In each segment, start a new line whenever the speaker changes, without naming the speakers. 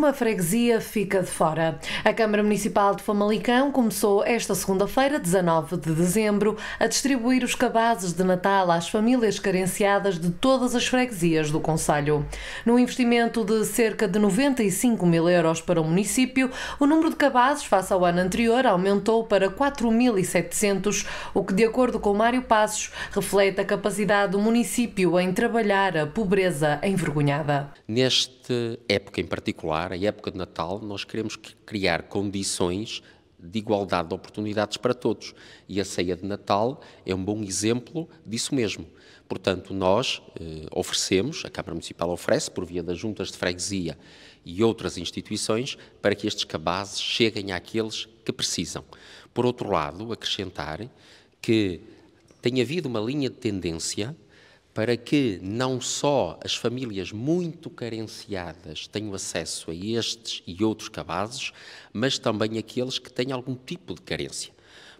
nenhuma freguesia fica de fora. A Câmara Municipal de Famalicão começou esta segunda-feira, 19 de dezembro, a distribuir os cabazes de Natal às famílias carenciadas de todas as freguesias do Conselho. Num investimento de cerca de 95 mil euros para o município, o número de cabazes face ao ano anterior aumentou para 4.700, o que, de acordo com Mário Passos, reflete a capacidade do município em trabalhar a pobreza envergonhada.
Nesta época em particular, a época de Natal, nós queremos criar condições de igualdade de oportunidades para todos. E a ceia de Natal é um bom exemplo disso mesmo. Portanto, nós eh, oferecemos, a Câmara Municipal oferece, por via das juntas de freguesia e outras instituições, para que estes cabazes cheguem àqueles que precisam. Por outro lado, acrescentar que tem havido uma linha de tendência para que não só as famílias muito carenciadas tenham acesso a estes e outros cabazes, mas também aqueles que têm algum tipo de carência.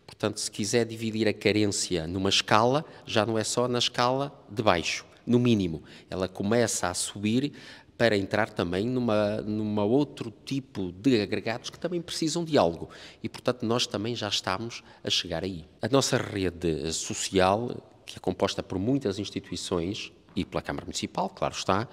Portanto, se quiser dividir a carência numa escala, já não é só na escala de baixo, no mínimo. Ela começa a subir para entrar também numa, numa outro tipo de agregados que também precisam de algo. E, portanto, nós também já estamos a chegar aí. A nossa rede social que é composta por muitas instituições e pela Câmara Municipal, claro está,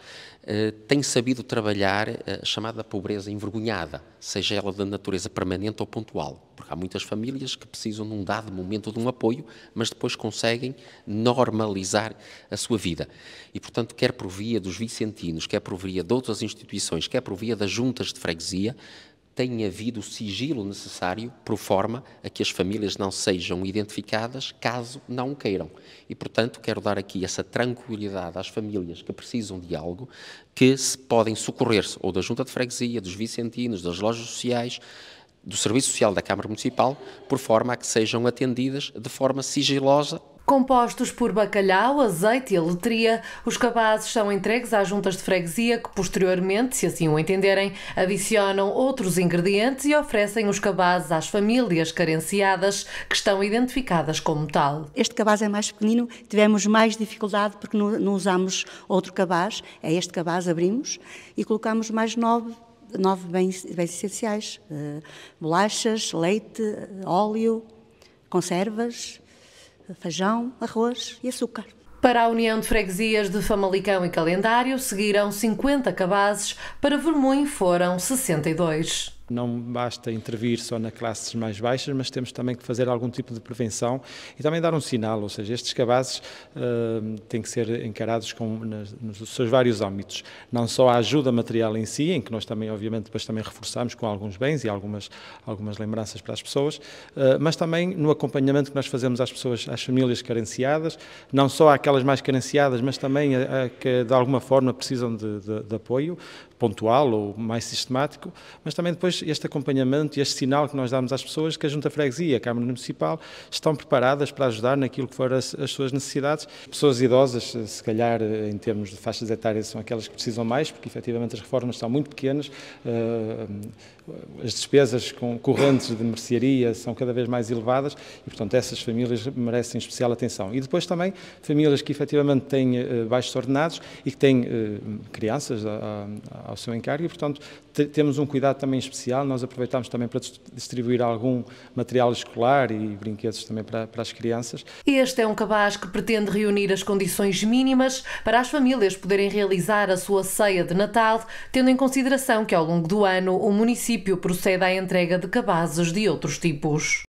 eh, tem sabido trabalhar eh, a chamada pobreza envergonhada, seja ela de natureza permanente ou pontual, porque há muitas famílias que precisam num dado momento de um apoio, mas depois conseguem normalizar a sua vida. E, portanto, quer por via dos vicentinos, quer por via de outras instituições, quer por via das juntas de freguesia, tem havido o sigilo necessário, por forma a que as famílias não sejam identificadas caso não queiram. E, portanto, quero dar aqui essa tranquilidade às famílias que precisam de algo, que se podem socorrer-se ou da junta de freguesia, dos vicentinos, das lojas sociais, do Serviço Social da Câmara Municipal, por forma a que sejam atendidas de forma sigilosa
Compostos por bacalhau, azeite e letria, os cabazes são entregues às juntas de freguesia que, posteriormente, se assim o entenderem, adicionam outros ingredientes e oferecem os cabazes às famílias carenciadas que estão identificadas como tal. Este cabaz é mais pequenino, tivemos mais dificuldade porque não, não usamos outro cabaz, é este cabaz, abrimos e colocamos mais nove nove bens, bens essenciais: uh, bolachas, leite, óleo, conservas, feijão, arroz e açúcar. Para a União de Freguesias de Famalicão e Calendário, seguiram 50 cabazes, para Vermunho foram
62. Não basta intervir só nas classes mais baixas, mas temos também que fazer algum tipo de prevenção e também dar um sinal, ou seja, estes cabazes uh, têm que ser encarados com, nas, nos seus vários âmbitos. Não só a ajuda material em si, em que nós também, obviamente, depois também reforçamos com alguns bens e algumas, algumas lembranças para as pessoas, uh, mas também no acompanhamento que nós fazemos às pessoas, às famílias carenciadas, não só àquelas mais carenciadas, mas também a, a que de alguma forma precisam de, de, de apoio, pontual ou mais sistemático, mas também depois este acompanhamento e este sinal que nós damos às pessoas que a Junta Freguesia, e a Câmara Municipal estão preparadas para ajudar naquilo que forem as, as, suas necessidades. Pessoas idosas, eh, se calhar eh, em termos de faixas etárias, são aquelas que precisam mais, porque efetivamente as reformas são muito pequenas. Uh, as despesas com correntes de mercearia são cada vez mais elevadas e, portanto, essas famílias merecem especial atenção. E depois também famílias que efetivamente têm uh, baixos ordenados e que têm uh, crianças a, a, ao seu encargo e, portanto, temos um cuidado também especial. Nós aproveitamos também para distribuir algum material escolar e brinquedos também para, para as crianças.
Este é um cabaz que pretende reunir as condições mínimas para as famílias poderem realizar a sua ceia de Natal, tendo em consideração que ao longo do ano o município município procede à entrega de cabazes de outros tipos.